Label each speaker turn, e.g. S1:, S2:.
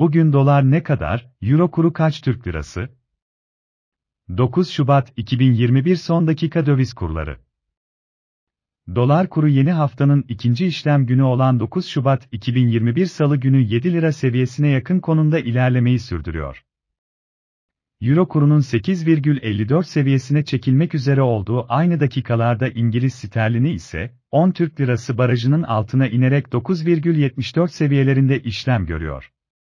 S1: Bugün dolar ne kadar, euro kuru kaç Türk lirası? 9 Şubat 2021 son dakika döviz kurları. Dolar kuru yeni haftanın ikinci işlem günü olan 9 Şubat 2021 Salı günü 7 lira seviyesine yakın konumda ilerlemeyi sürdürüyor. Euro kurunun 8,54 seviyesine çekilmek üzere olduğu aynı dakikalarda İngiliz sterlini ise 10 Türk lirası barajının altına inerek 9,74 seviyelerinde işlem görüyor.